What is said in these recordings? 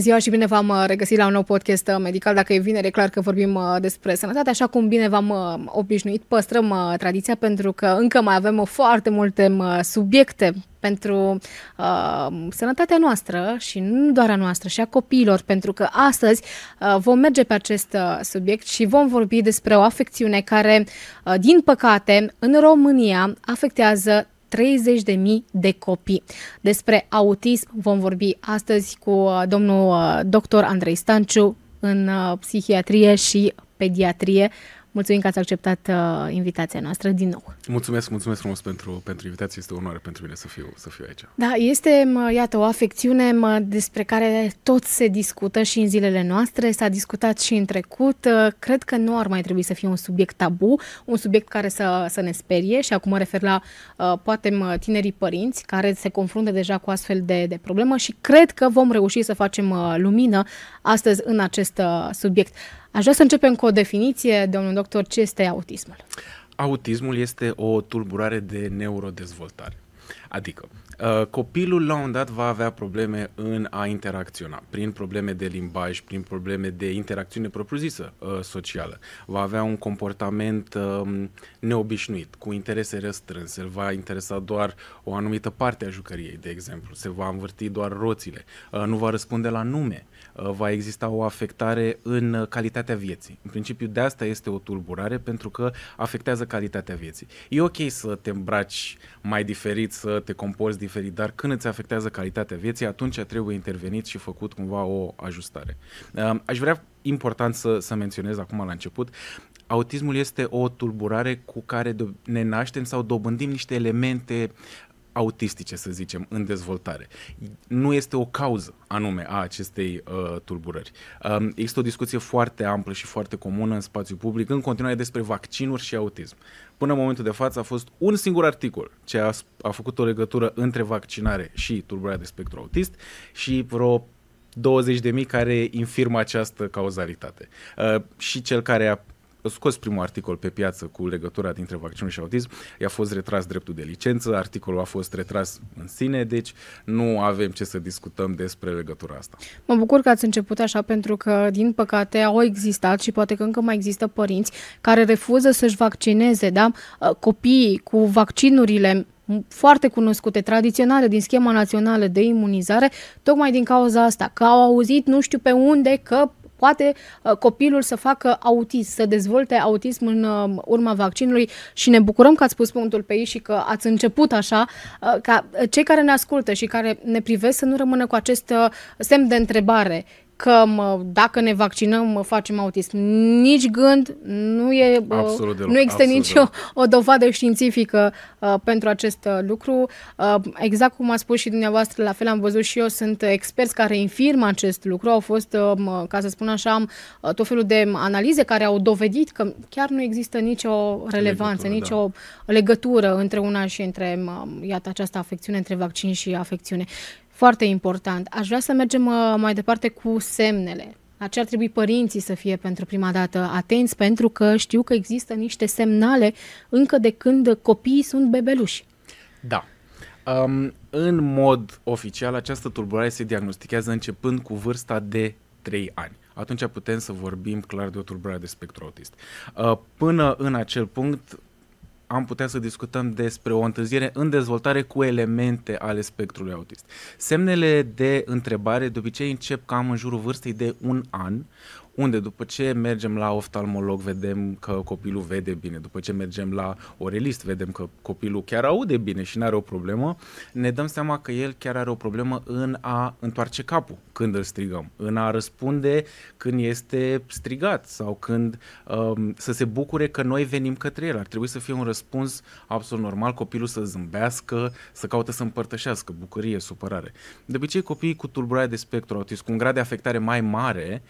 ziua și bine v-am uh, regăsit la un nou podcast uh, medical. Dacă e vineri, e clar că vorbim uh, despre sănătate, așa cum bine v-am obișnuit. Păstrăm tradiția pentru că încă mai avem foarte multe subiecte pentru uh, sănătatea noastră și nu doar a noastră, și a copiilor, pentru că astăzi uh, vom merge pe acest uh, subiect și vom vorbi despre o afecțiune care, uh, din păcate, în România afectează 30.000 de copii. Despre autism vom vorbi astăzi cu uh, domnul uh, doctor Andrei Stanciu în uh, psihiatrie și pediatrie. Mulțumim că ați acceptat uh, invitația noastră din nou. Mulțumesc, mulțumesc frumos pentru, pentru invitație. Este o onoare pentru mine să fiu, să fiu aici. Da, este, iată, o afecțiune despre care tot se discută și în zilele noastre. S-a discutat și în trecut. Uh, cred că nu ar mai trebui să fie un subiect tabu, un subiect care să, să ne sperie și acum mă refer la, uh, poate, tinerii părinți care se confruntă deja cu astfel de, de problemă și cred că vom reuși să facem uh, lumină astăzi în acest uh, subiect. Aș vrea să începem cu o definiție, domnul doctor, ce este autismul? Autismul este o tulburare de neurodezvoltare. Adică, Uh, copilul la un dat va avea probleme în a interacționa, prin probleme de limbaj, prin probleme de interacțiune propriu-zisă uh, socială. Va avea un comportament um, neobișnuit, cu interese restrânse, îl va interesa doar o anumită parte a jucăriei, de exemplu, se va învârti doar roțile, uh, nu va răspunde la nume, va exista o afectare în calitatea vieții. În principiu de asta este o tulburare pentru că afectează calitatea vieții. E ok să te îmbraci mai diferit, să te comporți diferit, dar când îți afectează calitatea vieții, atunci trebuie intervenit și făcut cumva o ajustare. Aș vrea important să, să menționez acum la început, autismul este o tulburare cu care ne naștem sau dobândim niște elemente autistice, să zicem, în dezvoltare. Nu este o cauză anume a acestei uh, tulburări. Um, uh, există o discuție foarte amplă și foarte comună în spațiu public, în continuare despre vaccinuri și autism. Până în momentul de față a fost un singur articol ce a, a făcut o legătură între vaccinare și tulburarea de spectru autist și vreo 20.000 care infirmă această cauzalitate. Uh, și cel care a scos primul articol pe piață cu legătura dintre vaccin și autism, i-a fost retras dreptul de licență, articolul a fost retras în sine, deci nu avem ce să discutăm despre legătura asta. Mă bucur că ați început așa pentru că, din păcate, au existat și poate că încă mai există părinți care refuză să-și vaccineze da? copiii cu vaccinurile foarte cunoscute, tradiționale din schema națională de imunizare, tocmai din cauza asta, că au auzit nu știu pe unde că poate uh, copilul să facă autism, să dezvolte autism în uh, urma vaccinului și ne bucurăm că ați pus punctul pe ei și că ați început așa, uh, ca cei care ne ascultă și care ne privesc să nu rămână cu acest semn de întrebare că mă, dacă ne vaccinăm mă facem autism. Nici gând, nu, e, absolut deloc, nu există absolut nicio deloc. o dovadă științifică uh, pentru acest uh, lucru. Uh, exact cum a spus și dumneavoastră, la fel am văzut și eu, sunt experți care infirmă acest lucru. Au fost, uh, ca să spun așa, uh, tot felul de analize care au dovedit că chiar nu există nicio relevanță, legătură, nicio da. legătură între una și între, uh, iată, această afecțiune, între vaccin și afecțiune. Foarte important. Aș vrea să mergem uh, mai departe cu semnele. La ce ar trebui părinții să fie pentru prima dată atenți, pentru că știu că există niște semnale încă de când copiii sunt bebeluși. Da. Um, în mod oficial, această tulburare se diagnostichează începând cu vârsta de 3 ani. Atunci putem să vorbim clar de o tulburare de spectru autist. Uh, până în acel punct, am putea să discutăm despre o întârziere în dezvoltare cu elemente ale spectrului autist. Semnele de întrebare de obicei încep cam în jurul vârstei de un an, unde după ce mergem la oftalmolog vedem că copilul vede bine, după ce mergem la orelist vedem că copilul chiar aude bine și nu are o problemă, ne dăm seama că el chiar are o problemă în a întoarce capul când îl strigăm, în a răspunde când este strigat sau când um, să se bucure că noi venim către el. Ar trebui să fie un răspuns absolut normal, copilul să zâmbească, să caute să împărtășească bucurie, supărare. De obicei copiii cu tulburare de spectru autist, cu un grad de afectare mai mare,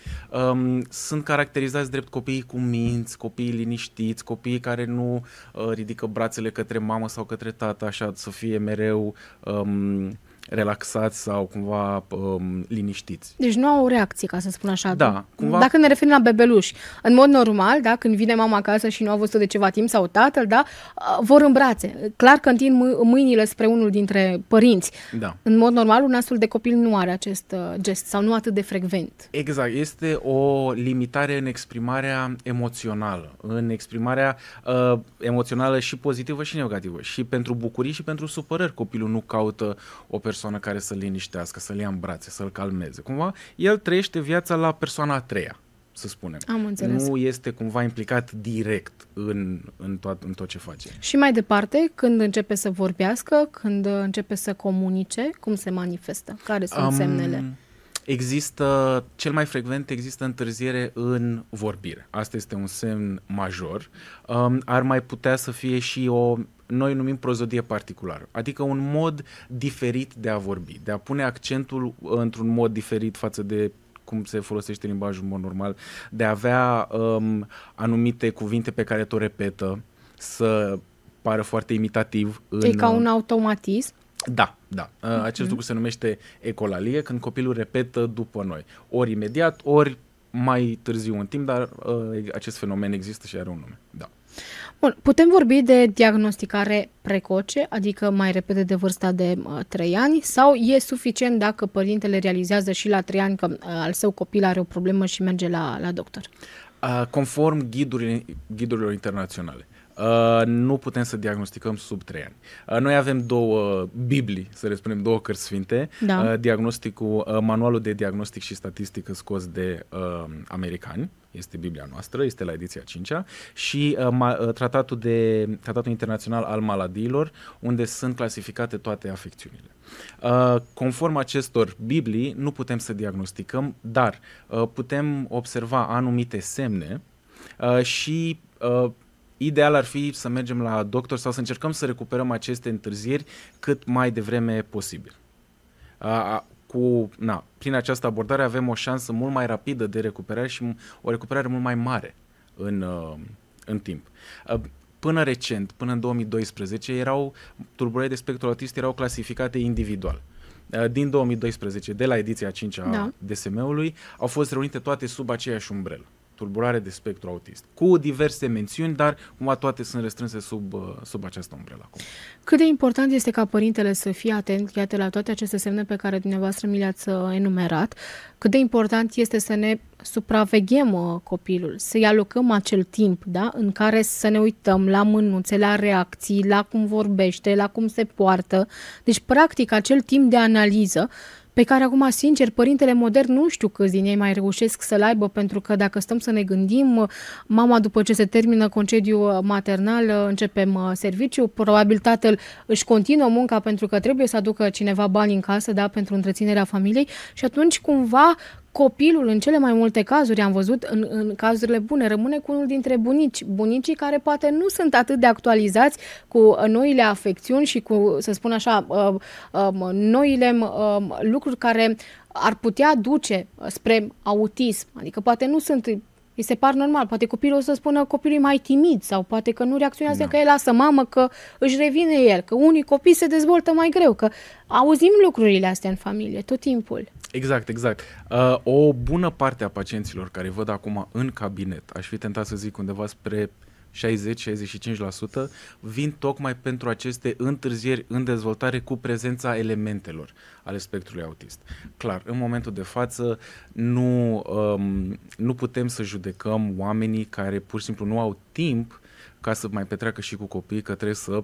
um, sunt caracterizați drept copiii cu minți, copiii liniștiți, copiii care nu uh, ridică brațele către mamă sau către tată, așa, să fie mereu... Um, relaxați sau cumva um, liniștiți. Deci nu au o reacție, ca să spun așa. Da, cumva... Dacă ne referim la bebeluși, în mod normal, da, când vine mama acasă și nu a văzut de ceva timp sau tatăl, da, uh, vor îmbrațe. Clar că întind mâinile spre unul dintre părinți. Da. În mod normal, un astfel de copil nu are acest uh, gest sau nu atât de frecvent. Exact, este o limitare în exprimarea emoțională, în exprimarea uh, emoțională și pozitivă și negativă. Și pentru bucurii și pentru supărări copilul nu caută o persoană persoană care să-l liniștească, să-l ia în brațe, să-l calmeze. Cumva, el trăiește viața la persoana a treia, să spunem. Am înțeles. Nu este cumva implicat direct în, în, tot, în tot ce face. Și mai departe, când începe să vorbească, când începe să comunice, cum se manifestă? Care sunt um, semnele? există, cel mai frecvent există întârziere în vorbire. Asta este un semn major. Um, ar mai putea să fie și o noi numim prozodie particulară, adică un mod diferit de a vorbi, de a pune accentul într-un mod diferit față de cum se folosește limbajul în mod normal, de a avea um, anumite cuvinte pe care te repetă, să pară foarte imitativ. În... E ca un automatism? Da, da. Uh, acest mm-hmm. lucru se numește ecolalie, când copilul repetă după noi. Ori imediat, ori mai târziu în timp, dar uh, acest fenomen există și are un nume. Da. Bun, putem vorbi de diagnosticare precoce, adică mai repede de vârsta de uh, 3 ani, sau e suficient dacă părintele realizează și la 3 ani că uh, al său copil are o problemă și merge la, la doctor? Uh, conform ghidurilor, ghidurilor internaționale. Uh, Uh, nu putem să diagnosticăm sub 3 ani. Uh, noi avem două Biblii, să le spunem, două cărți sfinte. Da. Uh, diagnosticul, uh, manualul de diagnostic și statistică scos de uh, americani, este Biblia noastră, este la ediția 5-a, și uh, ma, tratatul, de, tratatul internațional al maladiilor, unde sunt clasificate toate afecțiunile. Uh, conform acestor Biblii, nu putem să diagnosticăm, dar uh, putem observa anumite semne uh, și uh, Ideal ar fi să mergem la doctor sau să încercăm să recuperăm aceste întârzieri cât mai devreme posibil. cu, na, prin această abordare avem o șansă mult mai rapidă de recuperare și o recuperare mult mai mare în, în timp. până recent, până în 2012, erau tulburările de spectru autist erau clasificate individual. Din 2012, de la ediția 5 a da. DSM-ului, au fost reunite toate sub aceeași umbrelă tulburare de spectru autist, cu diverse mențiuni, dar cumva toate sunt restrânse sub, uh, sub această umbrelă. Acum. Cât de important este ca părintele să fie atent, iată, la toate aceste semne pe care dumneavoastră mi le-ați uh, enumerat, cât de important este să ne supraveghem uh, copilul, să-i alocăm acel timp da? în care să ne uităm la mânuțe, la reacții, la cum vorbește, la cum se poartă. Deci, practic, acel timp de analiză pe care acum, sincer, părintele modern nu știu câți din ei mai reușesc să-l aibă, pentru că dacă stăm să ne gândim, mama după ce se termină concediu maternal, începem uh, serviciu, probabil tatăl își continuă munca pentru că trebuie să aducă cineva bani în casă, da, pentru întreținerea familiei și atunci cumva copilul, în cele mai multe cazuri, am văzut în, în cazurile bune, rămâne cu unul dintre bunici. Bunicii care poate nu sunt atât de actualizați cu noile afecțiuni și cu, să spun așa, uh, um, noile um, lucruri care ar putea duce spre autism. Adică poate nu sunt Mi se par normal. Poate copilul o să spună copilul e mai timid sau poate că nu reacționează, da. No. că el lasă mamă, că își revine el, că unii copii se dezvoltă mai greu, că auzim lucrurile astea în familie tot timpul. Exact, exact. Uh, o bună parte a pacienților care văd acum în cabinet, aș fi tentat să zic undeva spre 60-65% vin tocmai pentru aceste întârzieri în dezvoltare cu prezența elementelor ale spectrului autist. Clar, în momentul de față nu, um, nu putem să judecăm oamenii care pur și simplu nu au timp ca să mai petreacă și cu copiii, că trebuie să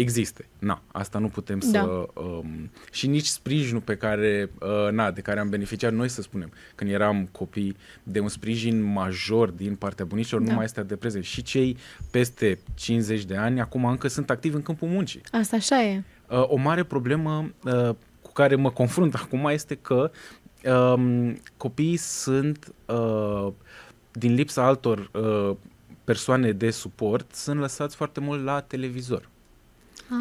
existe. Na, asta nu putem da. să... Um, și nici sprijinul pe care, uh, na, de care am beneficiat noi, să spunem, când eram copii, de un sprijin major din partea bunicilor, da. nu mai este de prezent. Și cei peste 50 de ani, acum încă sunt activi în câmpul muncii. Asta așa e. Uh, o mare problemă uh, cu care mă confrunt acum este că um, copiii sunt, uh, din lipsa altor uh, persoane de suport, sunt lăsați foarte mult la televizor.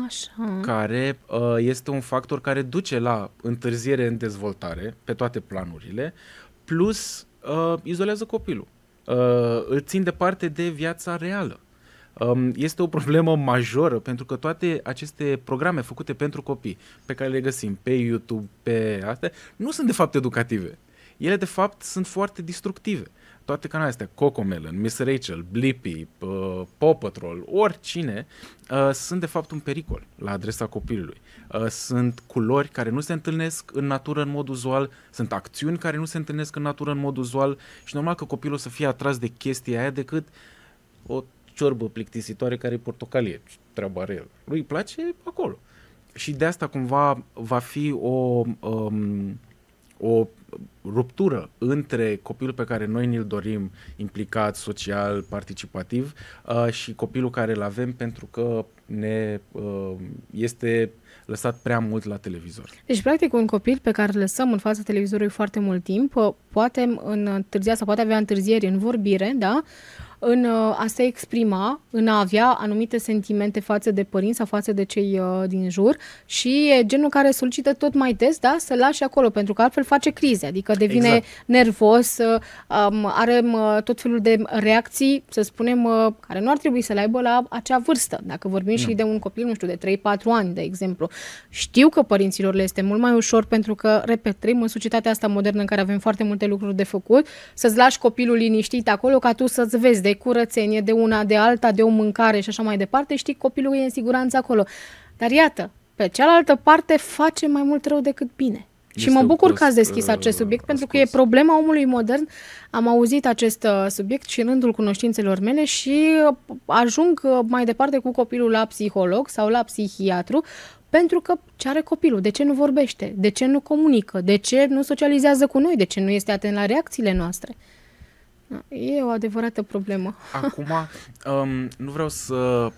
Așa. care uh, este un factor care duce la întârziere în dezvoltare pe toate planurile, plus uh, izolează copilul, uh, îl țin departe de viața reală. Um, este o problemă majoră pentru că toate aceste programe făcute pentru copii pe care le găsim pe YouTube, pe astea, nu sunt de fapt educative. Ele de fapt sunt foarte destructive toate canalele astea, Cocomelon, Miss Rachel, Blippi, uh, Paw Patrol, oricine, uh, sunt de fapt un pericol la adresa copilului. Uh, sunt culori care nu se întâlnesc în natură în mod uzual, sunt acțiuni care nu se întâlnesc în natură în mod uzual și normal că copilul să fie atras de chestia aia decât o ciorbă plictisitoare care e portocalie, treaba are el. Lui place acolo. Și de asta cumva va fi o... Um, o ruptură între copilul pe care noi ni-l dorim implicat, social, participativ uh, și copilul care îl avem pentru că ne uh, este lăsat prea mult la televizor. Deci, practic, un copil pe care îl lăsăm în fața televizorului foarte mult timp uh, poate întârzia sau poate avea întârzieri în vorbire, da? în uh, a se exprima, în a avea anumite sentimente față de părinți sau față de cei uh, din jur și e genul care solicită tot mai des da, să lași acolo, pentru că altfel face crize, adică devine exact. nervos, uh, are tot felul de reacții, să spunem, care nu ar trebui să le aibă la acea vârstă. Dacă vorbim nu. și de un copil, nu știu, de 3-4 ani, de exemplu. Știu că părinților le este mult mai ușor pentru că, repet, trăim în societatea asta modernă în care avem foarte multe lucruri de făcut, să-ți lași copilul liniștit acolo ca tu să-ți vezi de de curățenie, de una, de alta, de o mâncare și așa mai departe, știi, copilul e în siguranță acolo. Dar iată, pe cealaltă parte face mai mult rău decât bine. Este și mă bucur că ați deschis uh, acest subiect, pentru că e problema omului modern. Am auzit acest uh, subiect și în rândul cunoștințelor mele și uh, ajung mai departe cu copilul la psiholog sau la psihiatru, pentru că ce are copilul? De ce nu vorbește? De ce nu comunică? De ce nu socializează cu noi? De ce nu este atent la reacțiile noastre? E o adevărată problemă. Acum, um, nu vreau să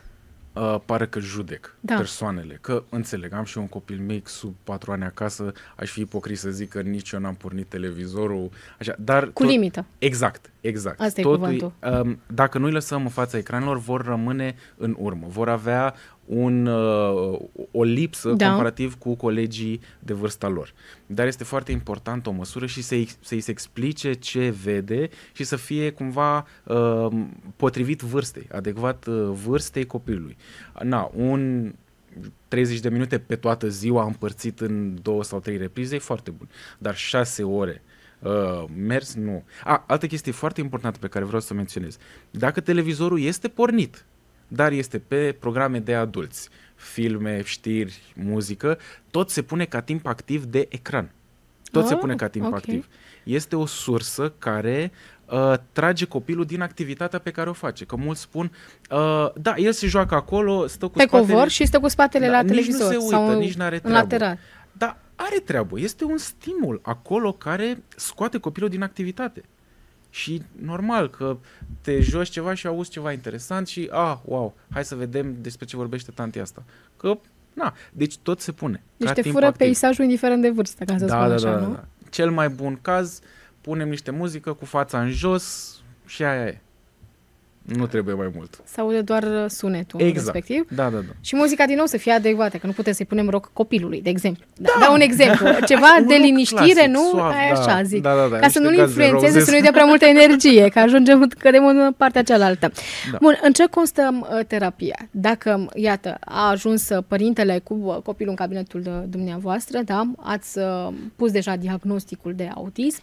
uh, pară că judec da. persoanele, că înțeleg, am și un copil mic sub patru ani acasă, aș fi ipocrit să zic că nici eu n-am pornit televizorul, așa, dar... Cu tot, limită. Exact, exact. Asta e cuvântul. Um, dacă nu-i lăsăm în fața ecranelor, vor rămâne în urmă, vor avea un, uh, o lipsă da. comparativ cu colegii de vârsta lor. Dar este foarte important o măsură și să-i, să se explice ce vede și să fie cumva uh, potrivit vârstei, adecvat uh, vârstei copilului. Na, un 30 de minute pe toată ziua împărțit în două sau trei reprize e foarte bun, dar 6 ore Uh, mers, nu. A, altă chestie foarte importantă pe care vreau să o menționez. Dacă televizorul este pornit, dar este pe programe de adulți, filme, știri, muzică, tot se pune ca timp activ de ecran. Tot se ah, pune ca timp okay. activ. Este o sursă care uh, trage copilul din activitatea pe care o face. Că mulți spun, uh, da, el se joacă acolo, stă cu pe spatele... covor și stă cu spatele da, la televizor. Nici nu se uită, sau nici nu are treabă. Lateral. Dar are treabă. Este un stimul acolo care scoate copilul din activitate. Și normal că te joci ceva și auzi ceva interesant și, ah, wow, hai să vedem despre ce vorbește tanti asta. Că, na, deci tot se pune. Deci te fură activ. peisajul indiferent de vârstă, ca să da, spun da, așa, da, nu? Da. Cel mai bun caz, punem niște muzică cu fața în jos și aia e. Nu trebuie mai mult. Sau de doar uh, sunetul exact. respectiv. Da, da, da. Și muzica din nou să fie adecvată, că nu putem să-i punem rock copilului, de exemplu. Da, da un exemplu. Ceva un de liniștire, clasic, nu? Soft, Aia da. așa zic. Da, da, da, ca să nu-l influențeze, să nu-i dea prea multă energie, că ajungem, cădem în partea cealaltă. Da. Bun, în ce constă uh, terapia? Dacă, iată, a ajuns uh, părintele cu copilul în cabinetul de dumneavoastră, da? Ați pus deja diagnosticul de autism.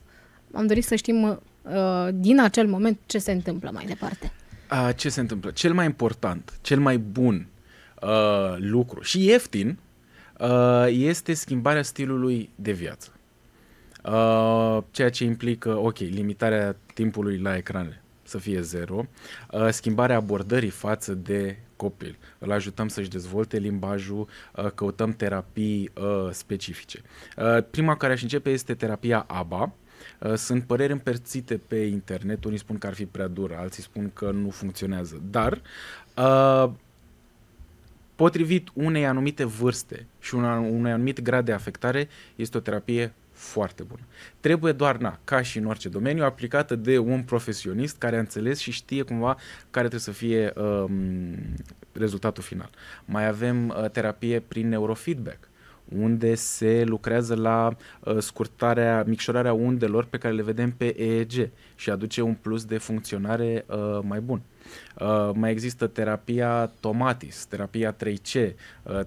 Am dorit să știm din acel moment ce se întâmplă mai departe. A ah, ce se întâmplă? Cel mai important, cel mai bun uh, lucru și ieftin uh, este schimbarea stilului de viață. Uh, ceea ce implică, ok, limitarea timpului la ecrane să fie zero, uh, schimbarea abordării față de copil, îl ajutăm să-și dezvolte limbajul, uh, căutăm terapii specifice. Prima care aș începe este terapia ABA, Uh, sunt păreri împărțite pe internet, unii spun că ar fi prea dură, alții spun că nu funcționează. Dar uh, potrivit unei anumite vârste și unui anumit grad de afectare, este o terapie foarte bună. Trebuie doar, na, ca și în orice domeniu, aplicată de un profesionist care a înțeles și știe cumva care trebuie să fie um, rezultatul final. Mai avem uh, terapie prin neurofeedback unde se lucrează la uh, scurtarea, micșorarea undelor pe care le vedem pe EEG și aduce un plus de funcționare uh, mai bun. Uh, mai există terapia Tomatis, terapia 3C, uh,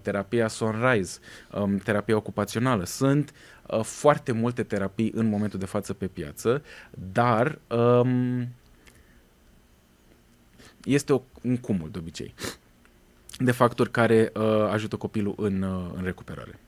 terapia Sunrise, um, terapia ocupațională. Sunt uh, foarte multe terapii în momentul de față pe piață, dar um, este o, un cumul de obicei de factori care uh, ajută copilul în, uh, în recuperare.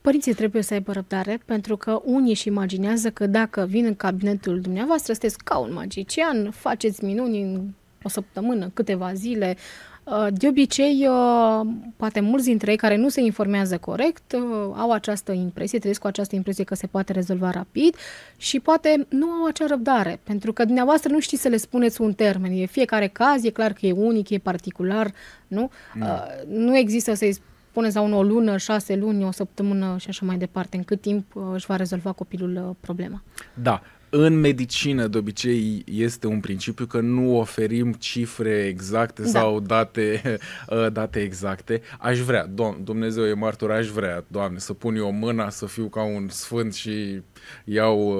Părinții trebuie să aibă răbdare, pentru că unii își imaginează că dacă vin în cabinetul dumneavoastră, sunteți ca un magician, faceți minuni în o săptămână, câteva zile. Uh, de obicei, uh, poate mulți dintre ei care nu se informează corect uh, au această impresie, trăiesc cu această impresie că se poate rezolva rapid și poate nu au acea răbdare, pentru că dumneavoastră nu știți să le spuneți un termen. E fiecare caz, e clar că e unic, e particular, nu? Da. Nu există să-i pune sau o lună, șase luni, o săptămână și așa mai departe, în cât timp uh, își va rezolva copilul uh, problema. Da, în medicină, de obicei, este un principiu că nu oferim cifre exacte da. sau date, uh, date exacte. Aș vrea, Domn, Dumnezeu e martor, aș vrea, Doamne, să pun eu mâna, să fiu ca un sfânt și iau,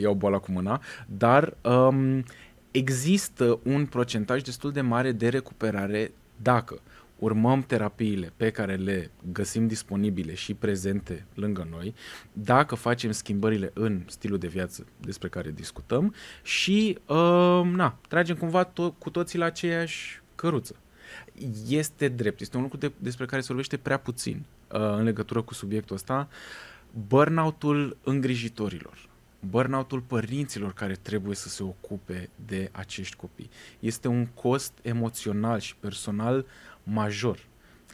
iau boala cu mâna, dar um, există un procentaj destul de mare de recuperare dacă. Uh, urmăm terapiile pe care le găsim disponibile și prezente lângă noi, dacă facem schimbările în stilul de viață despre care discutăm și uh, na, tragem cumva to- cu toții la aceeași căruță. Este drept, este un lucru de- despre care se vorbește prea puțin uh, în legătură cu subiectul ăsta, burnout-ul îngrijitorilor burnout-ul părinților care trebuie să se ocupe de acești copii. Este un cost emoțional și personal major.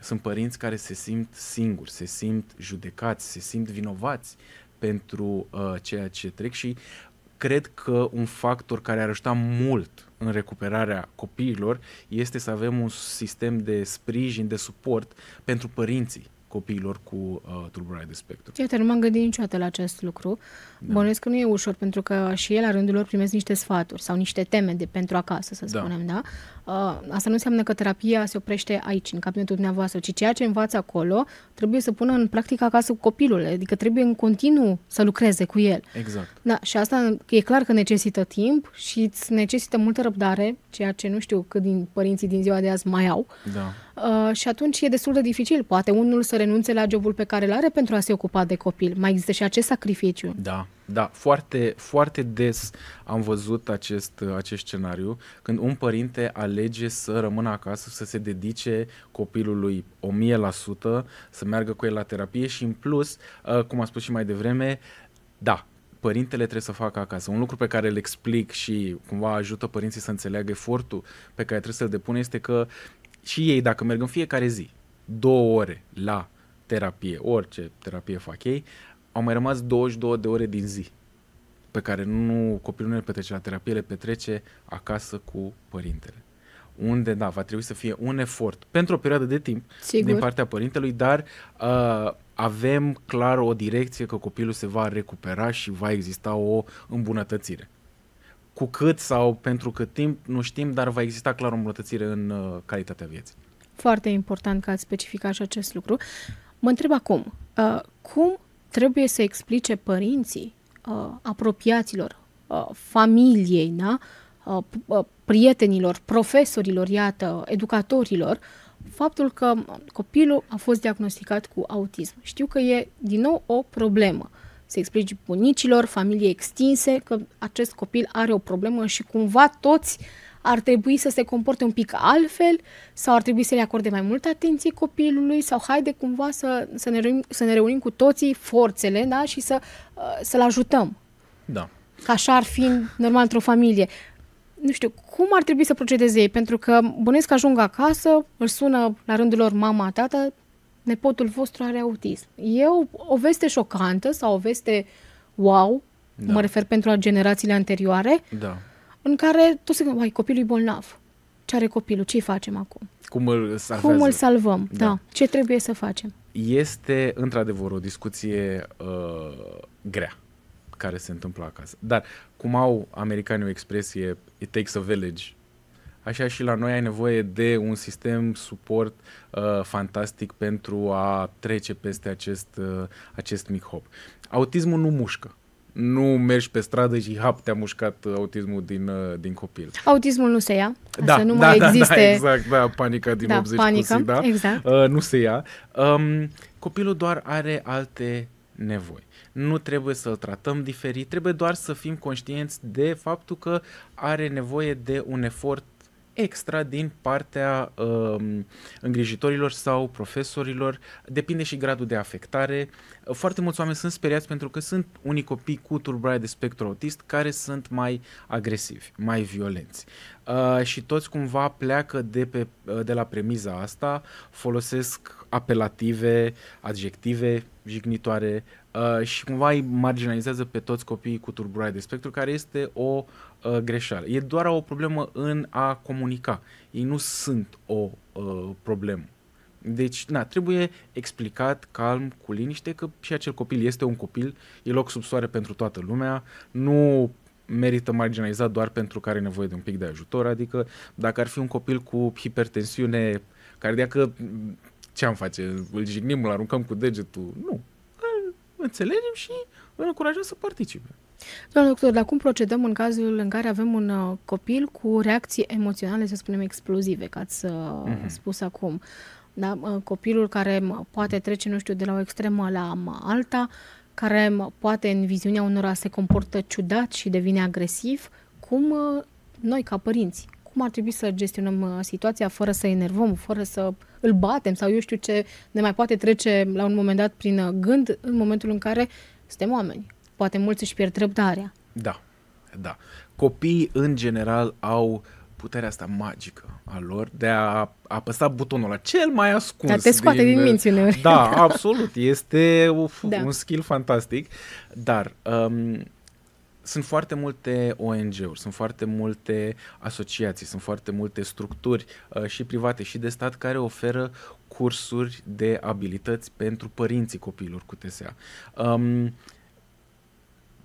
Sunt părinți care se simt singuri, se simt judecați, se simt vinovați pentru uh, ceea ce trec și cred că un factor care ar ajuta mult în recuperarea copiilor este să avem un sistem de sprijin, de suport pentru părinții copiilor cu uh, tulburare de spectru. Iată, nu m-am gândit niciodată la acest lucru. Da. Bănuiesc că nu e ușor, pentru că și el, la rândul lor, primesc niște sfaturi sau niște teme de pentru acasă, să da. spunem, da? Uh, asta nu înseamnă că terapia se oprește aici, în cabinetul dumneavoastră, ci ceea ce învață acolo trebuie să pună în practică acasă copilul, adică trebuie în continuu să lucreze cu el. Exact. Da, și asta e clar că necesită timp și îți necesită multă răbdare, ceea ce nu știu cât din părinții din ziua de azi mai au. Da. Uh, și atunci e destul de dificil. Poate unul să renunțe la jobul pe care îl are pentru a se ocupa de copil. Mai există și acest sacrificiu. Da, da, foarte, foarte des am văzut acest, acest scenariu când un părinte alege să rămână acasă, să se dedice copilului 1000%, să meargă cu el la terapie și în plus, uh, cum am spus și mai devreme, da, părintele trebuie să facă acasă. Un lucru pe care îl explic și cumva ajută părinții să înțeleagă efortul pe care trebuie să-l depune este că și ei, dacă merg în fiecare zi, două ore la terapie, orice terapie fac ei, au mai rămas 22 de ore din zi pe care nu copilul nu le petrece la terapie, le petrece acasă cu părintele. Unde, da, va trebui să fie un efort pentru o perioadă de timp Sigur. din partea părintelui, dar uh, avem clar o direcție că copilul se va recupera și va exista o îmbunătățire. Cu cât sau pentru cât timp, nu știm, dar va exista clar o îmbunătățire în uh, calitatea vieții. Foarte important că ați specificat și acest lucru. Mă întreb acum, uh, cum trebuie să explice părinții uh, apropiaților, uh, familiei, da? Uh, uh, prietenilor, profesorilor, iată, educatorilor, faptul că copilul a fost diagnosticat cu autism. Știu că e din nou o problemă. Să explici bunicilor, familiei extinse, că acest copil are o problemă și cumva toți uh, ar trebui să se comporte un pic altfel sau ar trebui să le acorde mai multă atenție copilului sau haide cumva să, să, ne, reunim, să ne reunim cu toții forțele da? și să, uh, să-l ajutăm. Da. Ca așa ar fi normal într-o familie. Nu știu, cum ar trebui să procedeze ei? Pentru că bănesc că ajung acasă, îl sună la rândul lor mama, tată, nepotul vostru are autism. E o, o veste șocantă sau o veste wow, da. mă refer pentru generațiile anterioare. Da în care tu se gândești, copilul e bolnav. Ce are copilul? Ce-i facem acum? Cum îl Cum îl salvăm, da. da. Ce trebuie să facem? Este, într-adevăr, o discuție uh, grea care se întâmplă acasă. Dar cum au americanii o expresie, it takes a village, așa și la noi ai nevoie de un sistem suport uh, fantastic pentru a trece peste acest, uh, acest mic hop. Autismul nu mușcă nu mergi pe stradă și hap, te-a mușcat autismul din, uh, din copil. Autismul nu se ia, da, să nu da, mai da, da existe... Da, exact, da, panica din da, 80 panică, cu da? exact. uh, nu se ia. Um, copilul doar are alte nevoi. Nu trebuie să-l tratăm diferit, trebuie doar să fim conștienți de faptul că are nevoie de un efort extra din partea um, îngrijitorilor sau profesorilor, depinde și gradul de afectare. Foarte mulți oameni sunt speriați pentru că sunt unii copii cu tulburare de spectru autist care sunt mai agresivi, mai violenți. Uh, și toți cumva pleacă de, pe, uh, de la premiza asta, folosesc apelative, adjective jignitoare, Uh, și cumva îi marginalizează pe toți copiii cu turburare de spectru, care este o uh, greșeală. E doar o problemă în a comunica. Ei nu sunt o uh, problemă. Deci, na, trebuie explicat calm, cu liniște, că și acel copil este un copil, e loc sub soare pentru toată lumea, nu merită marginalizat doar pentru că are nevoie de un pic de ajutor, adică dacă ar fi un copil cu hipertensiune cardiacă, ce am face? Îl jignim, îl aruncăm cu degetul? Nu înțelegem și îl încurajăm să participe. Doamna doctor, dar cum procedăm în cazul în care avem un uh, copil cu reacții emoționale, să spunem, explozive, ca ați mm-hmm. spus acum? Da? Uh, copilul care poate trece, nu știu, de la o extremă la alta, care poate în viziunea unora se comportă ciudat și devine agresiv, cum noi, ca părinți, cum ar trebui să gestionăm uh, situația fără să enervăm, fără să îl batem sau eu știu ce ne mai poate trece la un moment dat prin uh, gând în momentul în care suntem oameni. Poate mulți își pierd răbdarea. Da, da. Copiii în general au puterea asta magică a lor de a apăsa butonul la cel mai ascuns. Dar te scoate din, din minți uneori. Da, absolut. Este uf, da. un skill fantastic. Dar um, sunt foarte multe ONG-uri, sunt foarte multe asociații, sunt foarte multe structuri uh, și private și de stat care oferă cursuri de abilități pentru părinții copiilor cu TSA. Um,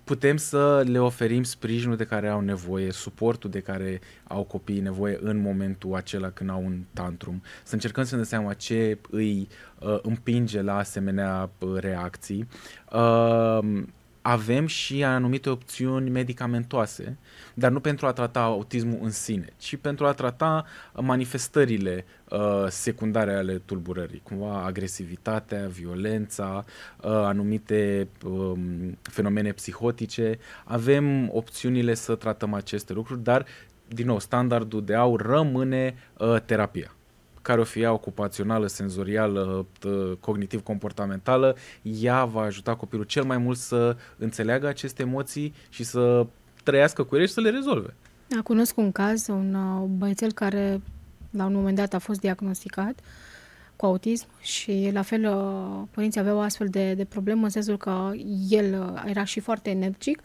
putem să le oferim sprijinul de care au nevoie, suportul de care au copiii nevoie în momentul acela când au un tantrum. Să încercăm să ne seama ce îi uh, împinge la asemenea uh, reacții. Uh, avem și anumite opțiuni medicamentoase, dar nu pentru a trata autismul în sine, ci pentru a trata manifestările uh, secundare ale tulburării, cumva agresivitatea, violența, uh, anumite um, fenomene psihotice. Avem opțiunile să tratăm aceste lucruri, dar, din nou, standardul de aur rămâne uh, terapia care o fie ocupațională, senzorială, ă, cognitiv-comportamentală, ea va ajuta copilul cel mai mult să înțeleagă aceste emoții și să trăiască cu ele și să le rezolve. A da, cunosc un caz, un ă, băiețel care la un moment dat a fost diagnosticat cu autism și la fel ă, părinții aveau astfel de, de problemă în sensul că el era și foarte energic,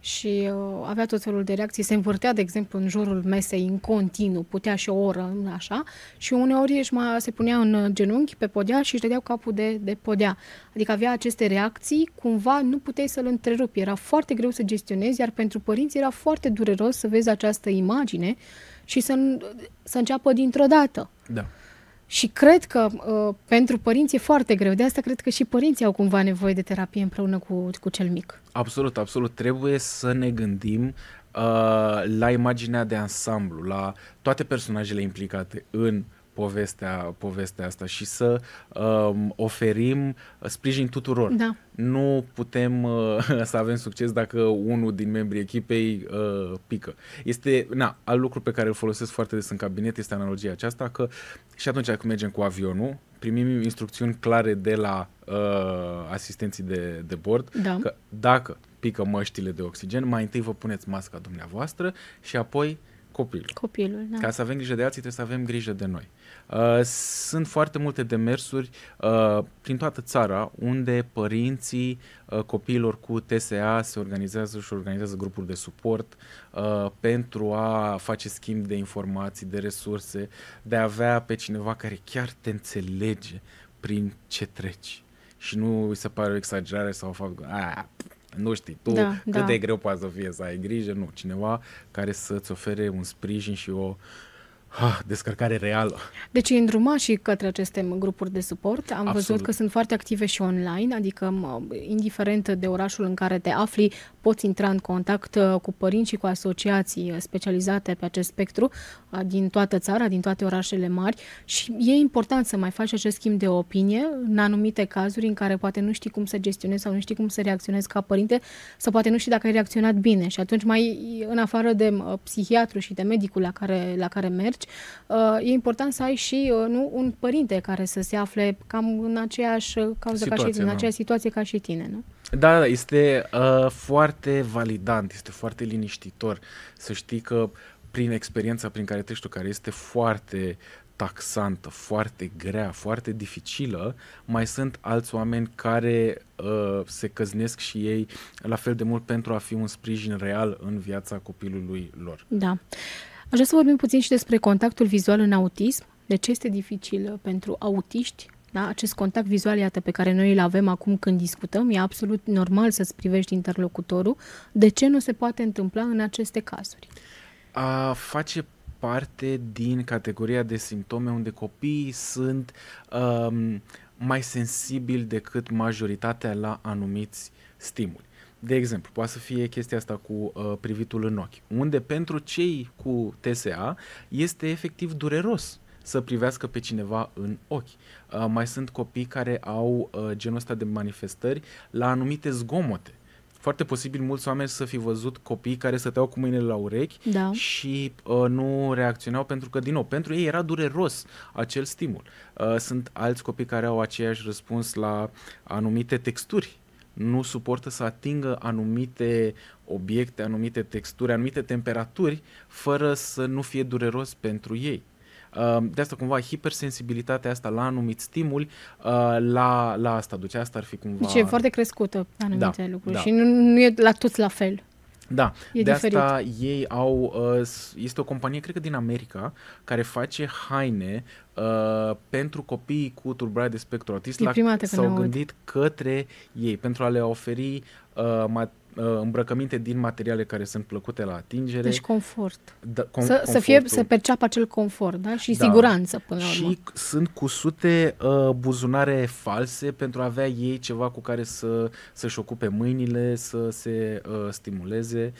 și uh, avea tot felul de reacții. Se învârtea, de exemplu, în jurul mesei în continuu, putea și o oră, așa, și uneori își mai, se punea în genunchi pe podea și își dădea capul de, de podea. Adică avea aceste reacții, cumva nu puteai să-l întrerupi. Era foarte greu să gestionezi, iar pentru părinți era foarte dureros să vezi această imagine și să, să înceapă dintr-o dată. Da. Și cred că uh, pentru părinți e foarte greu. De asta cred că și părinții au cumva nevoie de terapie împreună cu, cu cel mic. Absolut, absolut. Trebuie să ne gândim uh, la imaginea de ansamblu, la toate personajele implicate în uh, povestea, povestea asta și să um, oferim sprijin tuturor. Da. Nu putem uh, să avem succes dacă unul din membrii echipei uh, pică. Este, na, al lucru pe care îl folosesc foarte des în cabinet este analogia aceasta că și atunci când mergem cu avionul, primim instrucțiuni clare de la uh, asistenții de, de bord da. că dacă pică măștile de oxigen, mai întâi vă puneți masca dumneavoastră și apoi uh, copilul. Copilul, da. Ca să avem grijă de alții, trebuie să avem grijă de noi. Uh, sunt foarte multe demersuri uh, prin toată țara unde părinții uh, copiilor cu TSA se organizează și organizează grupuri de suport pentru a face schimb de informații, de resurse, de a avea pe cineva care chiar te înțelege prin ce treci și nu îi se pare o exagerare sau o fapt, ah, nu știi, tu da, cât da. de greu poate să fie să ai grijă, nu, cineva care să-ți ofere un sprijin și o Ah, descărcare reală. Deci îi îndruma și către aceste grupuri de suport. Am Absolut. văzut că sunt foarte active și online, adică indiferent de orașul în care te afli, poți intra în contact uh, cu părinți și cu asociații uh, specializate pe acest spectru uh, din toată țara, din toate orașele mari și e important să mai faci acest schimb de opinie în anumite cazuri în care poate nu știi cum să gestionezi sau nu știi cum să reacționezi ca părinte sau poate nu știi dacă ai reacționat bine și atunci mai în afară de psihiatru și de medicul la care, la care mergi, Uh, e important să ai și uh, nu un părinte care să se afle cam în aceeași uh, cauză situație, ca și tine, în aceeași situație ca și tine, nu? Da, da, este uh, foarte validant, este foarte liniștitor să știi că prin experiența prin care treci tu, care este foarte taxantă, foarte grea, foarte dificilă, mai sunt alți oameni care uh, se căznesc și ei la fel de mult pentru a fi un sprijin real în viața copilului lor. Da. Aș vrea să vorbim puțin și despre contactul vizual în autism, de ce este dificil uh, pentru autiști da? Acest contact vizual, iată, pe care noi îl avem acum când discutăm, e absolut normal să-ți privești interlocutorul. De ce nu se poate întâmpla în aceste cazuri? A face parte din categoria de simptome unde copiii sunt um, mai sensibili decât majoritatea la anumiți stimuli. De exemplu, poate să fie chestia asta cu uh, privitul în ochi, unde pentru cei cu TSA este efectiv dureros să privească pe cineva în ochi. Uh, mai sunt copii care au uh, genul ăsta de manifestări la anumite zgomote foarte posibil mulți oameni să fi văzut copii care stăteau cu mâinile la urechi da. și uh, nu reacționau pentru că, din nou, pentru ei era dureros acel stimul. Uh, sunt alți copii care au aceeași răspuns la anumite texturi nu suportă să atingă anumite obiecte, anumite texturi, anumite temperaturi, fără să nu fie dureros pentru ei. Uh, de asta cumva hipersensibilitatea asta la anumit stimul, uh, la, la asta duce. Asta ar fi cumva... Deci e foarte crescută anumite da, lucruri da. și nu, nu e la toți la fel. Da, e de diferit. asta ei au, uh, este o companie, cred că din America, care face haine uh, pentru copiii cu turbare de spectru autist la, s-au gândit către ei pentru a le oferi uh, mat- Uh, îmbrăcăminte din materiale care sunt plăcute la atingere. Deci confort. Da, com- să, să, fie, să perceapă acel confort da? și da. siguranță până la urmă. Și sunt cusute uh, buzunare false pentru a avea ei ceva cu care să, să-și ocupe mâinile, să se uh, stimuleze.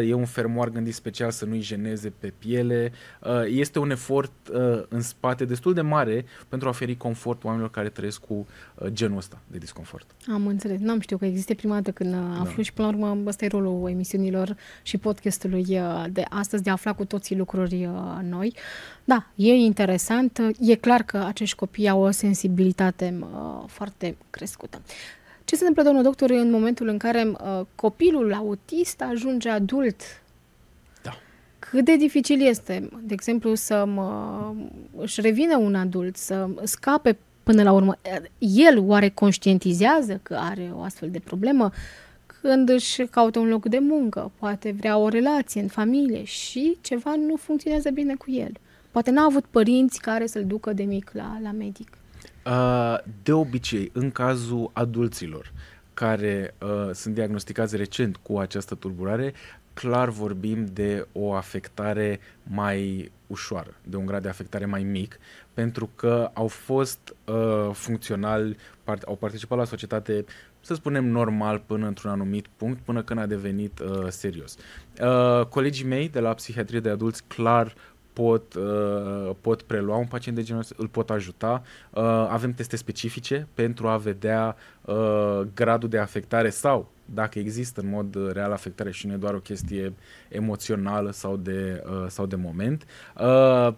Uh, e un fermoar gândit special să nu-i jeneze pe piele. Uh, este un efort uh, în spate destul de mare pentru a oferi confort oamenilor care trăiesc cu uh, genul ăsta de disconfort. Am înțeles. N-am știut că există prima dată când uh, aflu da. și până la urmă, ăsta e rolul emisiunilor și podcastului uh, de astăzi, de a afla cu toții lucruri uh, noi. Da, e interesant. E clar că acești copii au o sensibilitate uh, foarte crescută. Ce se întâmplă, domnul doctor, în momentul în care copilul autist ajunge adult Da. cât de dificil este, de exemplu, să mă, își revină un adult, să scape până la urmă. El oare conștientizează că are o astfel de problemă? Uh, când își caută un loc de muncă, poate vrea o relație în familie și ceva nu funcționează bine cu el. Poate n-a avut părinți care să-l ducă de mic la, la medic. De obicei, în cazul adulților care sunt diagnosticați recent cu această tulburare, clar vorbim de o afectare mai ușoară, de un grad de afectare mai mic, pentru că au fost uh, funcțional, part- au participat la societate să spunem, normal până într-un anumit punct, până când a devenit uh, serios. Uh, colegii mei de la psihiatrie de adulți clar pot, uh, pot prelua un pacient de genul ăsta, îl pot ajuta. Uh, avem teste specifice pentru a vedea uh, gradul de afectare sau dacă există în mod real afectare și nu e doar o chestie emoțională sau de, uh, sau de moment. Uh,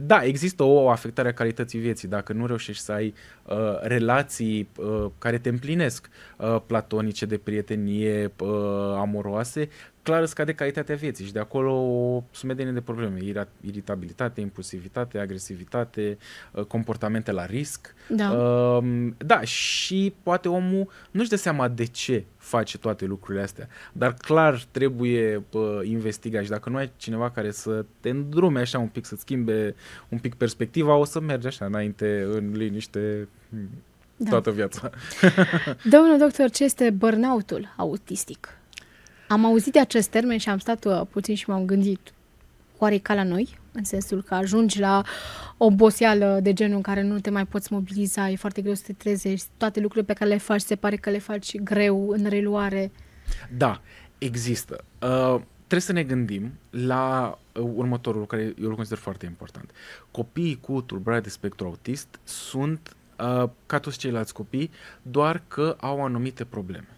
da, există o afectare a calității vieții dacă nu reușești să ai uh, relații uh, care te împlinesc, uh, platonice, de prietenie, uh, amoroase, clar scade calitatea vieții și de acolo o sumedenie de probleme. Iritabilitate, impulsivitate, agresivitate, ă, comportamente la risc. Da. da, și poate omul nu-și dă seama de ce face toate lucrurile astea, dar clar trebuie ă, investigat și dacă nu ai cineva care să te îndrume așa un pic, să-ți schimbe un pic perspectiva, o să mergi așa înainte în liniște da. toată viața. Domnul doctor, ce este burnout-ul autistic? Am auzit de acest termen și am stat uh, puțin și m-am gândit, oare e ca la noi? În sensul că ajungi la oboseală de genul în care nu te mai poți mobiliza, e foarte greu să te trezești, toate lucrurile pe care le faci se pare că le faci greu în reluare. Da, există. Uh, trebuie să ne gândim la uh, următorul, care eu îl consider foarte important. Copiii cu tulburare de spectru autist sunt, uh, ca toți ceilalți copii, doar că au anumite probleme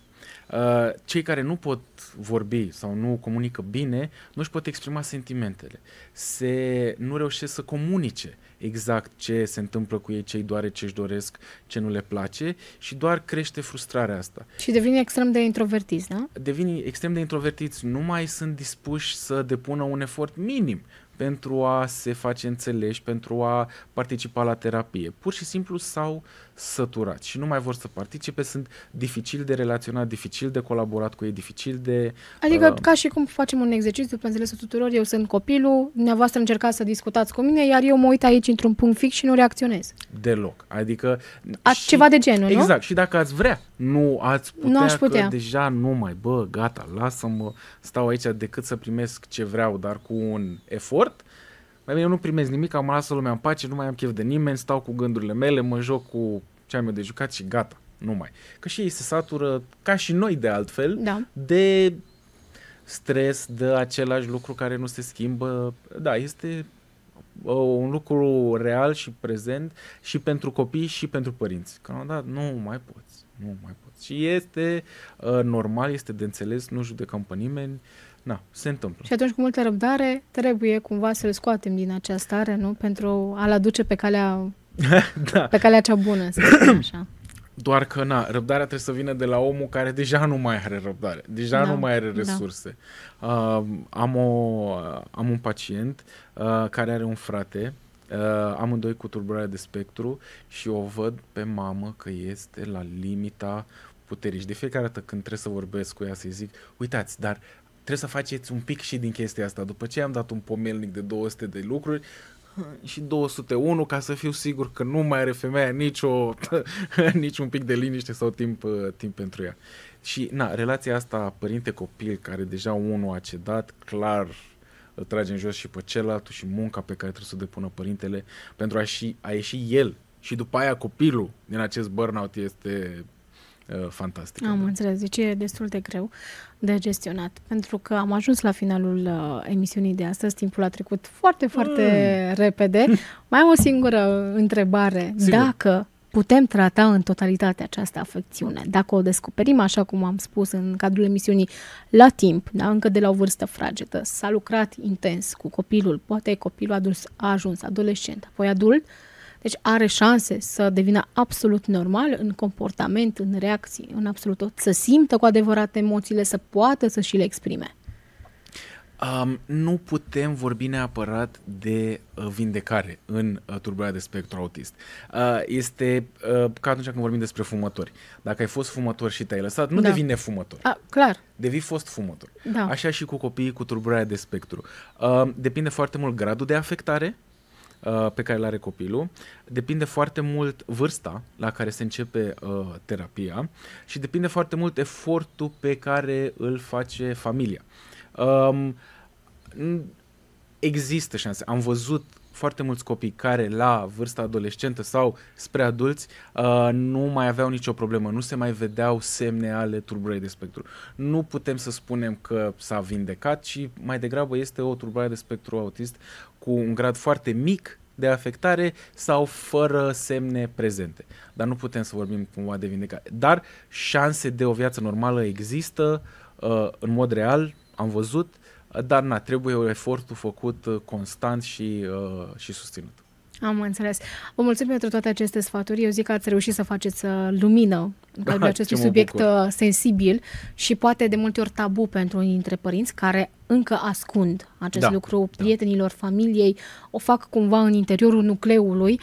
Uh, cei care nu pot vorbi sau nu comunică bine, nu își pot exprima sentimentele. Se nu reușesc să comunice exact ce se întâmplă cu ei, ce îi doare, ce își doresc, ce nu le place și doar crește frustrarea asta. Și devin extrem de introvertiți, da? Devin extrem de introvertiți, nu mai sunt dispuși să depună un efort minim pentru a se face înțeleși, pentru a participa la terapie. Pur și simplu s-au săturați și nu mai vor să participe, sunt dificil de relaționat, dificil de colaborat cu ei, dificil de... Adică uh, ca și cum facem un exercițiu pe înțelesul tuturor, eu sunt copilul, dumneavoastră încercați să discutați cu mine, iar eu mă uit aici într-un punct fix și nu reacționez. Deloc. Adică... A, și, ceva de genul, Exact. Nu? Și dacă ați vrea, nu ați putea, nu aș putea. Că deja nu mai, bă, gata, lasă-mă, stau aici decât să primesc ce vreau, dar cu un efort, mai bine eu nu primez nimic, am lasă lumea în pace, nu mai am chef de nimeni, stau cu gândurile mele, mă joc cu ce am eu de jucat și gata, nu mai. Că și ei se satură, ca și noi de altfel, da. de stres, de același lucru care nu se schimbă. Da, este uh, un lucru real și prezent și pentru copii și pentru părinți. Că da, nu mai poți, nu mai poți. Și este uh, normal, este de înțeles, nu judecăm pe nimeni. Uh, na, da, se întâmplă. Și atunci, cu multă răbdare, trebuie cumva să l scoatem din această stare, nu? Pentru a-l aduce pe calea, da. pe calea cea bună, să spunem așa. Doar că, na, răbdarea trebuie să vină de la omul care deja nu mai are răbdare, deja da, nu mai are da. resurse. Da. Uh, am, o, am un pacient uh, care are un frate, uh, amândoi cu tulburare de spectru și o văd pe mamă că este la limita puterii. Și de fiecare dată când trebuie să vorbesc cu ea, să-i zic, uitați, dar Trebuie să faceți un pic și din chestia asta. După ce am dat un pomelnic de 200 de lucruri, și 201 ca să fiu sigur că nu mai are femeia nicio, nici un pic de liniște sau timp, uh, timp pentru ea. Și na, relația asta părinte-copil, care deja unul a cedat, clar îl trage în jos și pe celălalt și munca pe care trebuie să o depună părintele pentru a, și, a ieși el și după aia copilul din acest burnout este fantastică. Am da. înțeles, deci e destul de greu de gestionat, pentru că am ajuns la finalul uh, emisiunii de astăzi, timpul a trecut foarte, foarte mm. repede. Mai am o singură întrebare. Sigur. Dacă putem trata în totalitate această afecțiune. Dacă o descoperim, așa cum am spus în cadrul emisiunii, la timp, da? încă de la o vârstă fragedă, s-a lucrat intens cu copilul, poate copilul a ajuns adolescent, apoi adult, uh, deci are șanse să devină absolut normal în comportament, în reacții, în absolut tot, să simtă cu adevărat emoțiile, să poată să și le exprime. Um, nu putem vorbi neapărat de uh, vindecare în uh, tulburarea de spectru autist. Uh, este uh, ca atunci când vorbim despre fumători. Dacă ai fost fumător și te-ai lăsat, nu da. devii nefumător. A, clar. Devii fost fumător. Da. Așa și cu copiii cu tulburarea de spectru. Uh, depinde foarte mult gradul de afectare Uh, pe care îl are copilul. Depinde foarte mult vârsta la care se începe uh, terapia și depinde foarte mult efortul pe care îl face familia. Um, există șanse. Am văzut foarte mulți copii care la vârsta adolescentă sau spre adulți uh, nu mai aveau nicio problemă, nu se mai vedeau semne ale tulburării de spectru. Nu putem să spunem că s-a vindecat, ci mai degrabă este o tulburare de spectru autist cu un grad foarte mic de afectare sau fără semne prezente. Dar nu putem să vorbim cumva de vindecare. Dar șanse de o viață normală există uh, în mod real, am văzut, dar na, trebuie un efortul făcut uh, constant și, uh, și susținut. Am înțeles. Vă mulțumim pentru toate aceste sfaturi. Eu zic că ați reușit să faceți uh, lumină în cadrul acestui subiect bucur. Uh, sensibil și poate de multe ori tabu pentru unii dintre părinți care încă ascund acest da, lucru da. prietenilor, da. familiei, o fac cumva în interiorul nucleului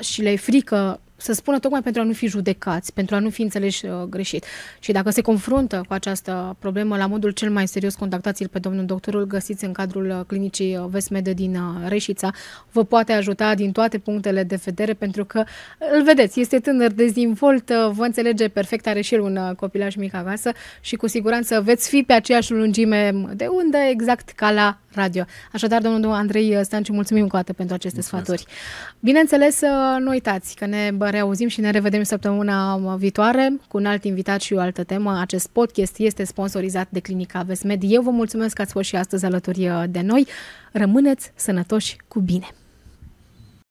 și le frică să spună tocmai pentru a nu fi judecați, pentru a nu fi înțeleși uh, greșit. Și dacă se confruntă cu această problemă, la modul cel mai serios, contactați-l pe domnul doctorul, găsiți în cadrul uh, clinicii uh, Vesmed din uh, Reșița. Vă poate ajuta din toate punctele de vedere, pentru că îl vedeți, este tânăr, dezvolt, vă înțelege perfect, are și el un copilaj mic acasă și cu siguranță veți fi pe aceeași lungime de undă, exact ca la radio. Așadar, domnul Andrei Stanciu, mulțumim încă o dată pentru aceste Mulțumesc. sfaturi. Bineînțeles, uh, nu uitați că ne reauzim și ne revedem săptămâna viitoare cu un alt invitat și o altă temă. Acest podcast este sponsorizat de Clinica Vesmed. Eu vă mulțumesc că ați fost și astăzi alături uh, de noi. Rămâneți sănătoși cu bine!